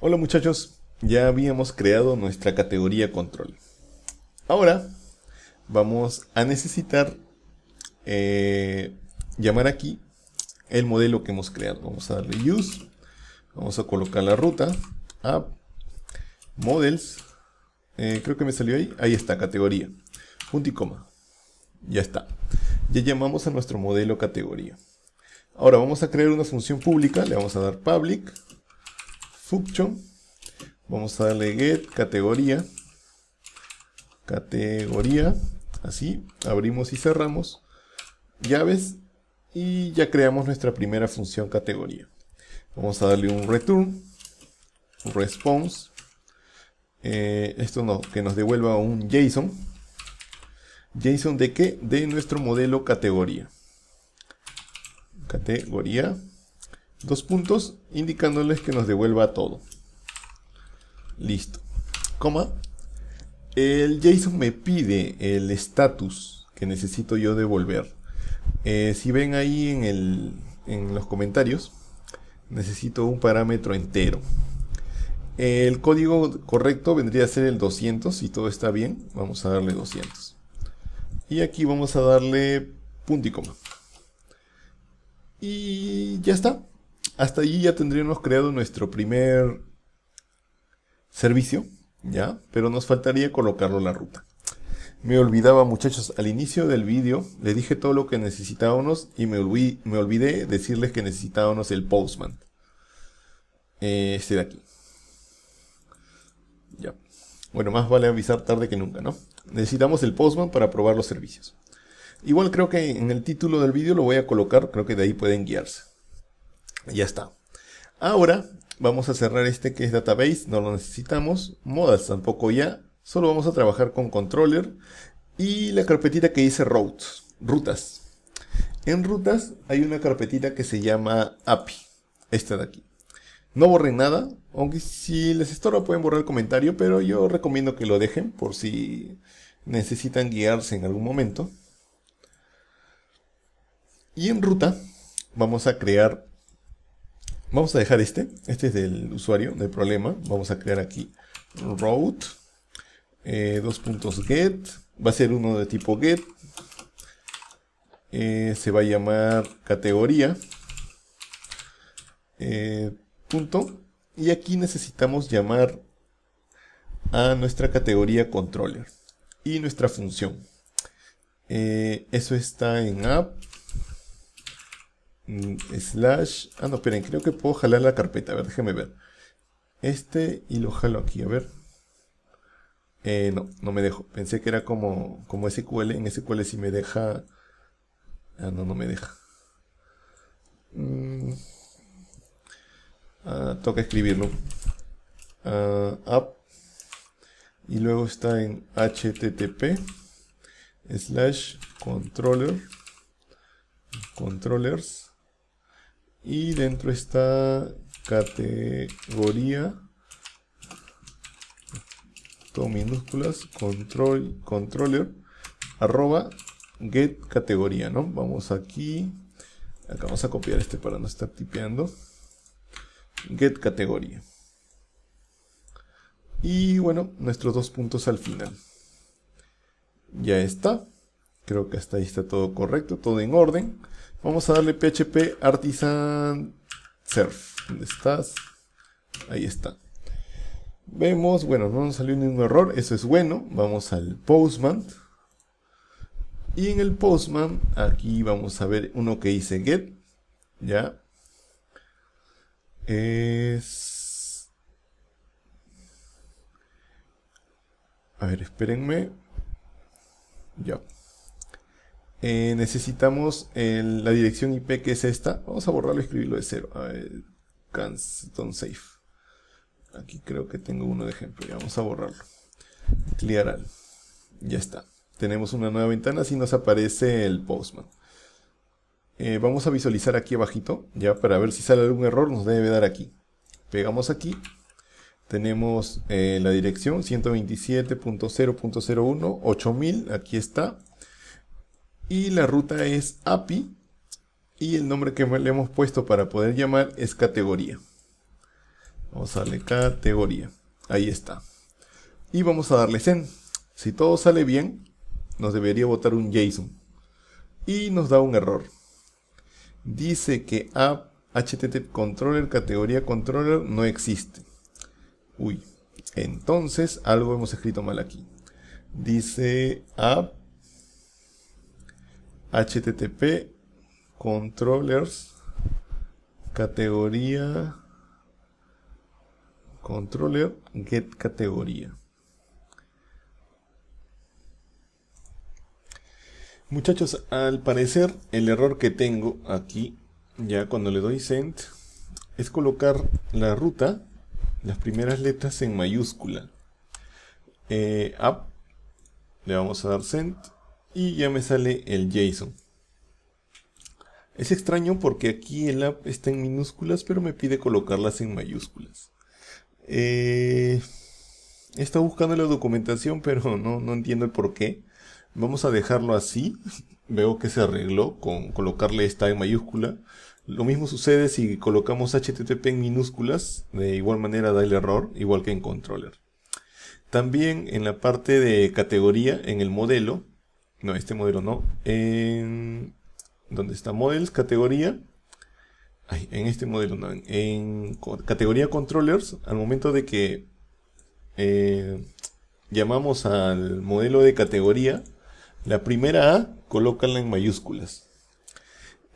Hola muchachos, ya habíamos creado nuestra categoría control. Ahora vamos a necesitar eh, llamar aquí el modelo que hemos creado. Vamos a darle use, vamos a colocar la ruta, app, models, eh, creo que me salió ahí, ahí está, categoría, punto y coma. Ya está. Ya llamamos a nuestro modelo categoría. Ahora vamos a crear una función pública, le vamos a dar public Vamos a darle get categoría. Categoría. Así. Abrimos y cerramos. Llaves. Y ya creamos nuestra primera función categoría. Vamos a darle un return. Response. Eh, esto no, que nos devuelva un JSON. ¿JSON de qué? De nuestro modelo categoría. Categoría dos puntos indicándoles que nos devuelva todo. Listo. Coma. El JSON me pide el status que necesito yo devolver. Eh, si ven ahí en, en los comentarios, necesito un parámetro entero. El código correcto vendría a ser el 200, si todo está bien, vamos a darle 200. Y aquí vamos a darle punto y coma. Y ya está hasta allí ya tendríamos creado nuestro primer servicio, ¿ya? Pero nos faltaría colocarlo en la ruta. Me olvidaba muchachos, al inicio del vídeo le dije todo lo que necesitábamos y me, olvidé, decirles que necesitábamos el postman. este de aquí. Ya. Bueno, más vale avisar tarde que nunca, ¿no? Necesitamos el postman para probar los servicios. Igual creo que en el título del vídeo lo voy a colocar, creo que de ahí pueden guiarse. Ya está. Ahora vamos a cerrar este que es database, no lo necesitamos. Modas tampoco ya. Solo vamos a trabajar con controller y la carpetita que dice routes, rutas. En rutas hay una carpetita que se llama API, esta de aquí. No borren nada, aunque si les estorba pueden borrar el comentario, pero yo recomiendo que lo dejen por si necesitan guiarse en algún momento. Y en ruta vamos a crear Vamos a dejar este. Este es del usuario, del problema. Vamos a crear aquí route, eh, dos puntos get. Va a ser uno de tipo get. Eh, se va a llamar categoría. Eh, punto. Y aquí necesitamos llamar a nuestra categoría controller. Y nuestra función. eso está en app. Mm, slash... Ah, no, esperen, creo que puedo jalar la carpeta. A ver, déjenme ver. Este y lo jalo aquí, a ver. Eh, no, no me dejo. Pensé que era como, como SQL. En SQL si me deja... Ah, no, no me deja. Mm. Ah, toca escribirlo. Ah, app. Y luego está en http slash controller controllers y dentro está categoría todo minúsculas control controller arroba get categoría no vamos aquí acá vamos a copiar este para no estar tipeando get categoría y bueno nuestros dos puntos al final ya está Creo que hasta ahí está todo correcto, todo en orden. Vamos a darle PHP Artisan Surf. ¿Dónde estás? Ahí está. Vemos, bueno, no nos salió ningún error, eso es bueno. Vamos al Postman. Y en el Postman, aquí vamos a ver uno que dice get. Ya. Es... A ver, espérenme. Ya. Eh, necesitamos la dirección IP que es esta. Vamos a borrarlo y escribirlo de cero. A Safe. Aquí creo que tengo uno de ejemplo. Ya vamos a borrarlo. Clear Ya está. Tenemos una nueva ventana. Así nos aparece el Postman. Eh, vamos a visualizar aquí abajito. Ya para ver si sale algún error. Nos debe dar aquí. Pegamos aquí. Tenemos eh, la dirección 127.0.01 8000. Aquí está y la ruta es API y el nombre que le hemos puesto para poder llamar es categoría. Vamos a darle categoría. Ahí está. Y vamos a darle send. Si todo sale bien, nos debería botar un JSON. Y nos da un error. Dice que app HTTP controller categoría controller no existe. Uy, entonces algo hemos escrito mal aquí. Dice app http controllers categoría controller get categoría muchachos al parecer el error que tengo aquí ya cuando le doy send es colocar la ruta las primeras letras en mayúscula eh, app le vamos a dar send y ya me sale el JSON. Es extraño porque aquí el app está en minúsculas, pero me pide colocarlas en mayúsculas. Eh, está buscando la documentación, pero no, no entiendo el por qué. Vamos a dejarlo así. Veo que se arregló con colocarle esta en mayúscula. Lo mismo sucede si colocamos HTTP en minúsculas. De igual manera da el error, igual que en controller. También en la parte de categoría, en el modelo, no, este modelo no. En, donde está Models, categoría. en este modelo no. En, categoría Controllers, al momento de que eh, llamamos al modelo de categoría, la primera A, colócala en mayúsculas.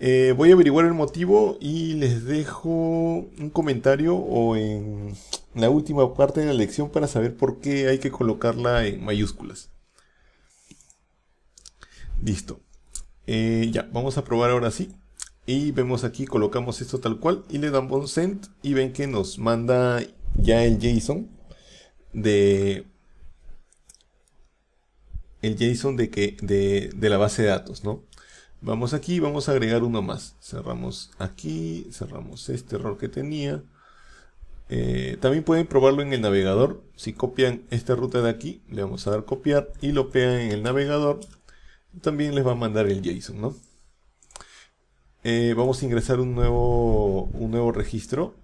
Eh, voy a averiguar el motivo y les dejo un comentario o en la última parte de la lección para saber por qué hay que colocarla en mayúsculas. Listo. Eh, ya, vamos a probar ahora sí. Y vemos aquí, colocamos esto tal cual y le damos send y ven que nos manda ya el JSON de el JSON de, que, de, de la base de datos, ¿no? Vamos aquí, vamos a agregar uno más. Cerramos aquí, cerramos este error que tenía. Eh, también pueden probarlo en el navegador. Si copian esta ruta de aquí, le vamos a dar copiar y lo pegan en el navegador también les va a mandar el JSON, ¿no? Eh, vamos a ingresar un nuevo, un nuevo registro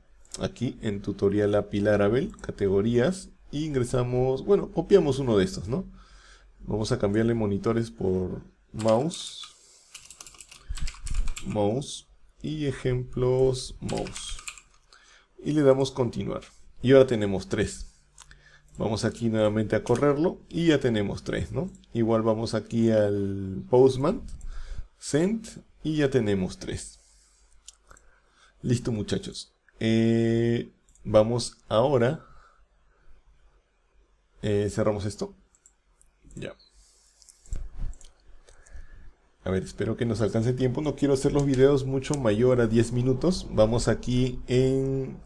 aquí en tutorial API Laravel, categorías, e ingresamos, bueno, copiamos uno de estos, ¿no? Vamos a cambiarle monitores por mouse, mouse y ejemplos mouse. Y le damos continuar. Y ahora tenemos tres. Vamos aquí nuevamente a correrlo y ya tenemos tres, ¿no? Igual vamos aquí al Postman, Send y ya tenemos tres. Listo muchachos. Eh, vamos ahora. Eh, cerramos esto. Ya. A ver, espero que nos alcance tiempo. No quiero hacer los videos mucho mayor a 10 minutos. Vamos aquí en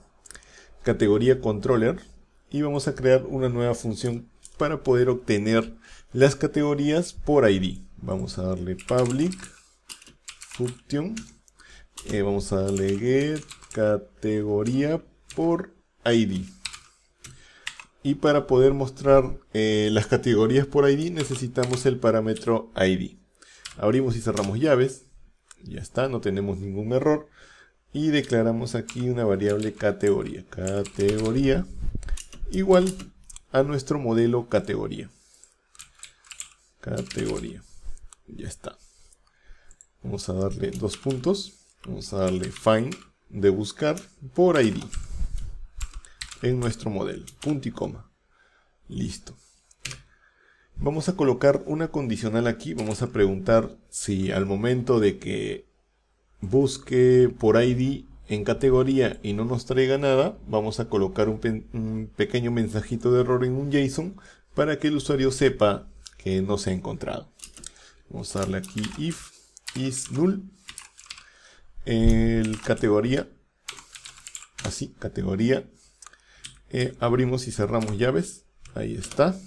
categoría controller y vamos a crear una nueva función para poder obtener las categorías por ID. Vamos a darle public function. Eh, vamos a darle get categoría por ID. Y para poder mostrar eh, las categorías por ID necesitamos el parámetro ID. Abrimos y cerramos llaves. Ya está, no tenemos ningún error. Y declaramos aquí una variable categoría. Categoría igual a nuestro modelo categoría. Categoría. Ya está. Vamos a darle dos puntos. Vamos a darle find de buscar por ID. En nuestro modelo. Punto y coma. Listo. Vamos a colocar una condicional aquí. Vamos a preguntar si al momento de que busque por ID en categoría y no nos traiga nada, vamos a colocar un, pequeño mensajito de error en un JSON para que el usuario sepa que no se ha encontrado. Vamos a darle aquí if is null. El categoría. Así, categoría. Eh, abrimos y cerramos llaves. Ahí está.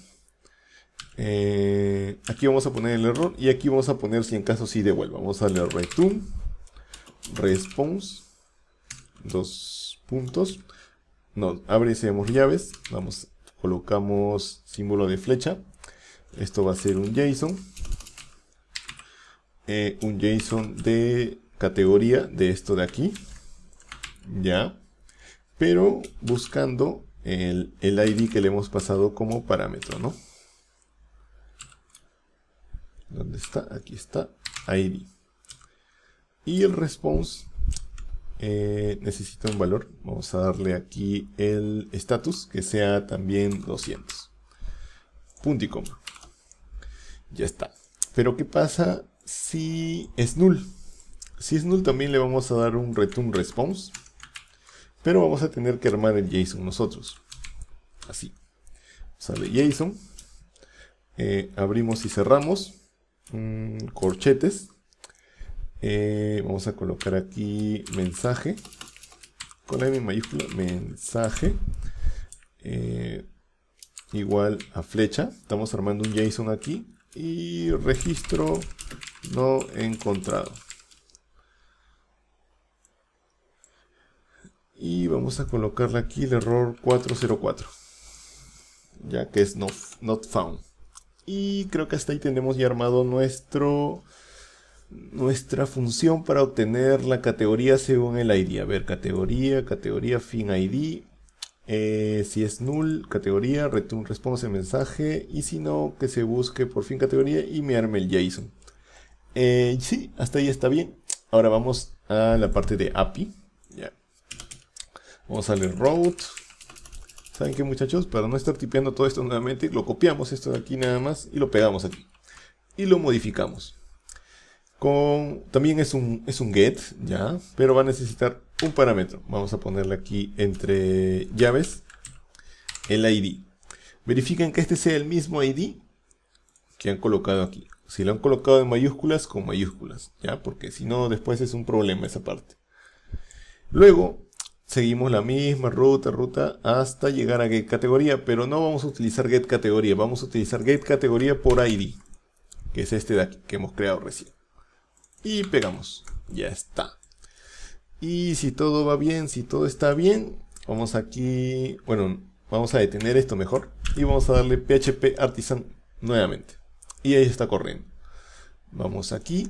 Eh, aquí vamos a poner el error y aquí vamos a poner si en caso sí devuelva. Vamos a darle return response dos puntos. No, abre llaves. Vamos, colocamos símbolo de flecha. Esto va a ser un JSON. Eh, un JSON de categoría de esto de aquí. Ya. Pero buscando el, el ID que le hemos pasado como parámetro, ¿no? ¿Dónde está? Aquí está. ID. Y el response Necesita eh, necesito un valor. Vamos a darle aquí el status, que sea también 200. Punto y coma. Ya está. Pero ¿qué pasa si es null? Si es null también le vamos a dar un return response. Pero vamos a tener que armar el JSON nosotros. Así. Sale JSON. Eh, abrimos y cerramos. Mm, corchetes. Eh, vamos a colocar aquí mensaje. Con la M mayúscula, mensaje. Eh, igual a flecha. Estamos armando un JSON aquí. Y registro no encontrado. Y vamos a colocarle aquí el error 404. Ya que es not found. Y creo que hasta ahí tenemos ya armado nuestro nuestra función para obtener la categoría según el ID. A ver, categoría, categoría, fin ID. Eh, si es null, categoría, return response mensaje. Y si no, que se busque por fin categoría y me arme el JSON. Eh, sí, hasta ahí está bien. Ahora vamos a la parte de API. Ya. Vamos a leer route. ¿Saben qué muchachos? Para no estar tipeando todo esto nuevamente, lo copiamos esto de aquí nada más y lo pegamos aquí. Y lo modificamos también es un, es un get, ya, pero va a necesitar un parámetro. Vamos a ponerle aquí entre llaves el ID. Verifiquen que este sea el mismo ID que han colocado aquí. Si lo han colocado en mayúsculas, con mayúsculas, ya, porque si no, después es un problema esa parte. Luego, seguimos la misma ruta, ruta, hasta llegar a get categoría, pero no vamos a utilizar get categoría, vamos a utilizar get categoría por ID, que es este de aquí que hemos creado recién y pegamos. Ya está. Y si todo va bien, si todo está bien, vamos aquí, bueno, vamos a detener esto mejor y vamos a darle PHP Artisan nuevamente. Y ahí está corriendo. Vamos aquí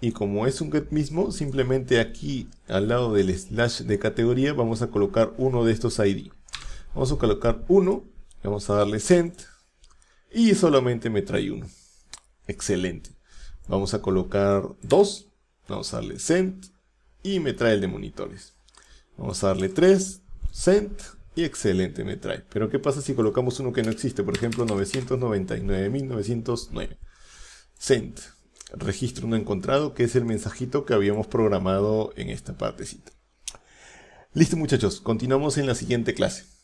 y como es un get mismo, simplemente aquí al lado del slash de categoría vamos a colocar uno de estos ID. Vamos a colocar uno, vamos a darle send y solamente me trae uno. Excelente. Vamos a colocar 2. Vamos a darle send. Y me trae el de monitores. Vamos a darle 3. Send. Y excelente me trae. Pero ¿qué pasa si colocamos uno que no existe? Por ejemplo, 999.909. Send. Registro no encontrado, que es el mensajito que habíamos programado en esta partecita. Listo muchachos, continuamos en la siguiente clase.